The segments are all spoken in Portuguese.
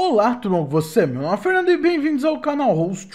Olá tudo com você meu nome é Fernando e bem-vindos ao canal host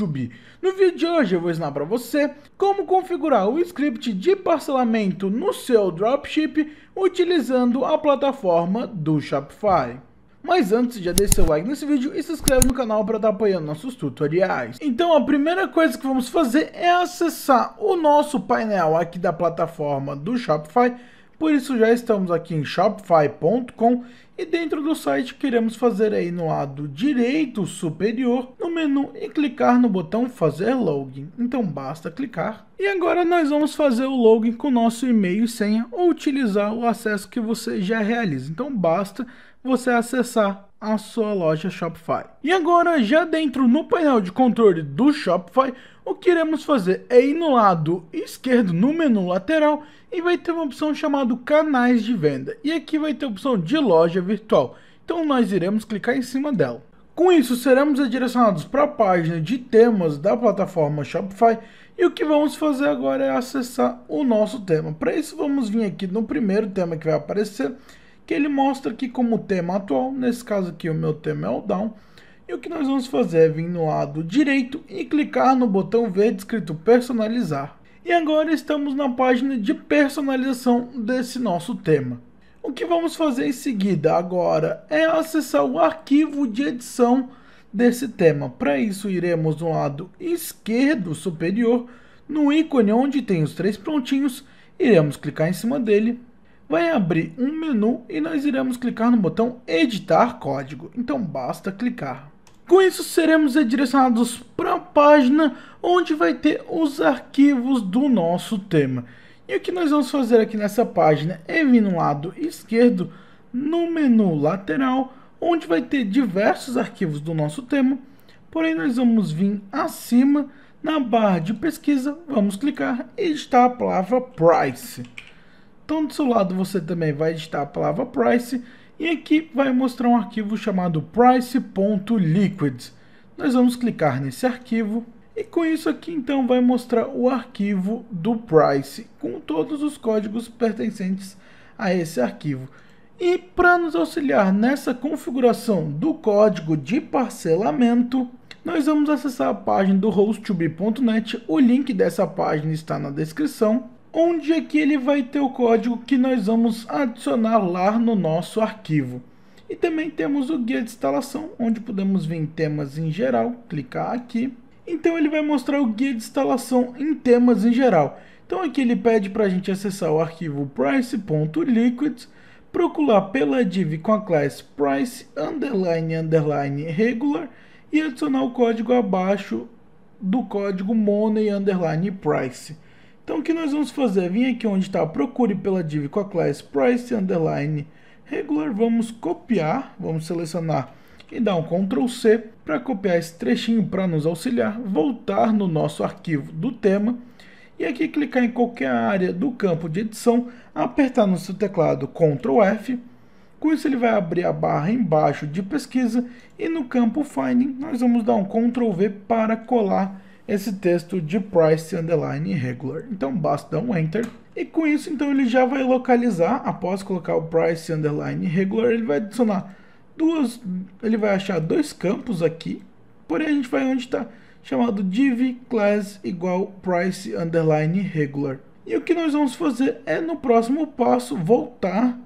No vídeo de hoje eu vou ensinar para você como configurar o script de parcelamento no seu dropship utilizando a plataforma do Shopify. Mas antes, já deixa seu like nesse vídeo e se inscreve no canal para estar tá apoiando nossos tutoriais. Então a primeira coisa que vamos fazer é acessar o nosso painel aqui da plataforma do Shopify por isso já estamos aqui em shopify.com e dentro do site queremos fazer aí é no lado direito superior no menu e clicar no botão fazer login. Então basta clicar. E agora nós vamos fazer o login com nosso e-mail e senha ou utilizar o acesso que você já realiza. Então basta você acessar a sua loja Shopify. E agora, já dentro no painel de controle do Shopify, o que iremos fazer é ir no lado esquerdo, no menu lateral, e vai ter uma opção chamada canais de venda. E aqui vai ter a opção de loja virtual. Então nós iremos clicar em cima dela. Com isso, seremos direcionados para a página de temas da plataforma Shopify e o que vamos fazer agora é acessar o nosso tema. Para isso, vamos vir aqui no primeiro tema que vai aparecer que ele mostra aqui como tema atual, nesse caso aqui o meu tema é o down, e o que nós vamos fazer é vir no lado direito e clicar no botão verde escrito personalizar. E agora estamos na página de personalização desse nosso tema. O que vamos fazer em seguida agora é acessar o arquivo de edição desse tema. Para isso iremos no lado esquerdo superior, no ícone onde tem os três prontinhos, iremos clicar em cima dele vai abrir um menu e nós iremos clicar no botão editar código, então basta clicar. Com isso seremos redirecionados para a página onde vai ter os arquivos do nosso tema. E o que nós vamos fazer aqui nessa página é vir no lado esquerdo, no menu lateral, onde vai ter diversos arquivos do nosso tema, porém nós vamos vir acima, na barra de pesquisa, vamos clicar e editar a palavra price. Então do seu lado você também vai editar a palavra price e aqui vai mostrar um arquivo chamado price.liquid. Nós vamos clicar nesse arquivo e com isso aqui então vai mostrar o arquivo do price com todos os códigos pertencentes a esse arquivo. E para nos auxiliar nessa configuração do código de parcelamento, nós vamos acessar a página do host2b.net, o link dessa página está na descrição onde é que ele vai ter o código que nós vamos adicionar lá no nosso arquivo. E também temos o guia de instalação, onde podemos ver em temas em geral, clicar aqui. Então ele vai mostrar o guia de instalação em temas em geral. Então aqui ele pede para a gente acessar o arquivo price.liquids, procurar pela div com a classe price underline underline regular e adicionar o código abaixo do código money underline price. Então o que nós vamos fazer? Vim aqui onde está procure pela div com a classe price underline regular, vamos copiar, vamos selecionar e dar um Ctrl C para copiar esse trechinho para nos auxiliar, voltar no nosso arquivo do tema e aqui clicar em qualquer área do campo de edição, apertar no seu teclado Ctrl F, com isso ele vai abrir a barra embaixo de pesquisa e no campo Finding nós vamos dar um Ctrl V para colar esse texto de price underline regular. Então basta dar um enter e com isso então ele já vai localizar, após colocar o price underline regular, ele vai adicionar duas, ele vai achar dois campos aqui, porém a gente vai onde está chamado div class igual price underline regular. E o que nós vamos fazer é no próximo passo voltar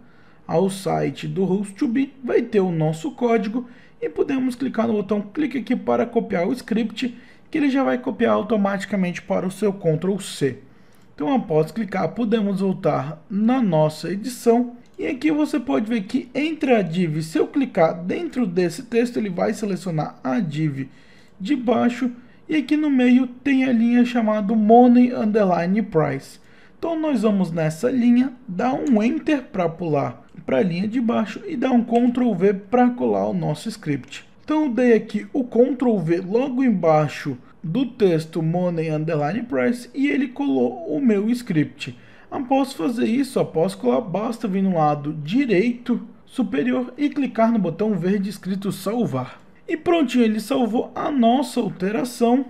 ao site do host 2 be vai ter o nosso código e podemos clicar no botão clique aqui para copiar o script que ele já vai copiar automaticamente para o seu Ctrl C. Então após clicar, podemos voltar na nossa edição e aqui você pode ver que entre a div, se eu clicar dentro desse texto, ele vai selecionar a div de baixo e aqui no meio tem a linha chamada Money Underline Price. Então nós vamos nessa linha, dar um Enter para pular para a linha de baixo e dar um Ctrl V para colar o nosso script. Então eu dei aqui o Ctrl V logo embaixo do texto Money Underline Price e ele colou o meu script. Após fazer isso, após colar, basta vir no lado direito superior e clicar no botão verde escrito salvar. E prontinho, ele salvou a nossa alteração.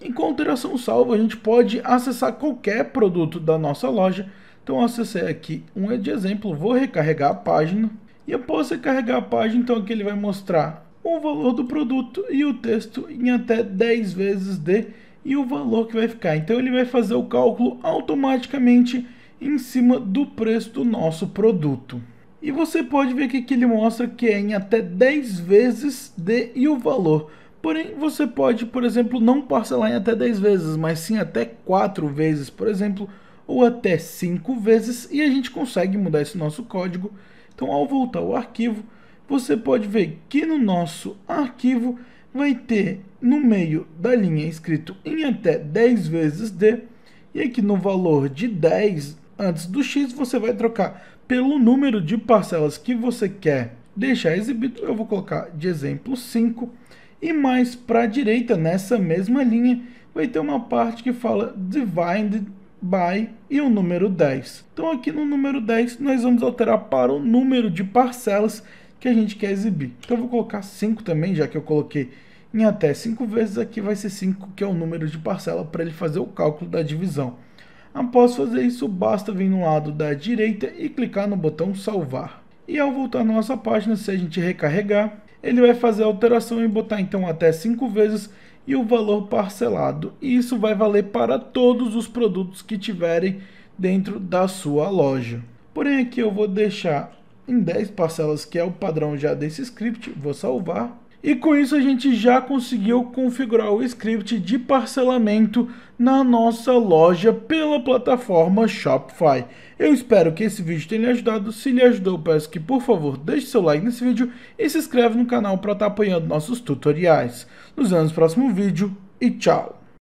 E com a alteração salva, a gente pode acessar qualquer produto da nossa loja. Então, acessei aqui um de exemplo, vou recarregar a página. E após recarregar a página, então aqui ele vai mostrar o valor do produto e o texto em até 10 vezes D e o valor que vai ficar. Então ele vai fazer o cálculo automaticamente em cima do preço do nosso produto. E você pode ver aqui que ele mostra que é em até 10 vezes D e o valor. Porém, você pode, por exemplo, não parcelar em até 10 vezes, mas sim até 4 vezes, por exemplo, ou até 5 vezes, e a gente consegue mudar esse nosso código. Então, ao voltar ao arquivo, você pode ver que no nosso arquivo vai ter no meio da linha escrito em até 10 vezes D, e aqui no valor de 10, antes do X, você vai trocar pelo número de parcelas que você quer deixar exibido, eu vou colocar de exemplo 5, e mais para a direita, nessa mesma linha, vai ter uma parte que fala divide by e o número 10. Então aqui no número 10, nós vamos alterar para o número de parcelas que a gente quer exibir. Então eu vou colocar 5 também, já que eu coloquei em até 5 vezes, aqui vai ser 5, que é o número de parcela para ele fazer o cálculo da divisão. Após fazer isso, basta vir no lado da direita e clicar no botão salvar. E ao voltar na nossa página, se a gente recarregar, ele vai fazer a alteração e botar então até 5 vezes e o valor parcelado. E isso vai valer para todos os produtos que tiverem dentro da sua loja. Porém, aqui eu vou deixar em 10 parcelas, que é o padrão já desse script, vou salvar. E com isso a gente já conseguiu configurar o script de parcelamento na nossa loja pela plataforma Shopify. Eu espero que esse vídeo tenha lhe ajudado. Se lhe ajudou, peço que por favor deixe seu like nesse vídeo e se inscreve no canal para estar tá apoiando nossos tutoriais. Nos vemos no próximo vídeo e tchau!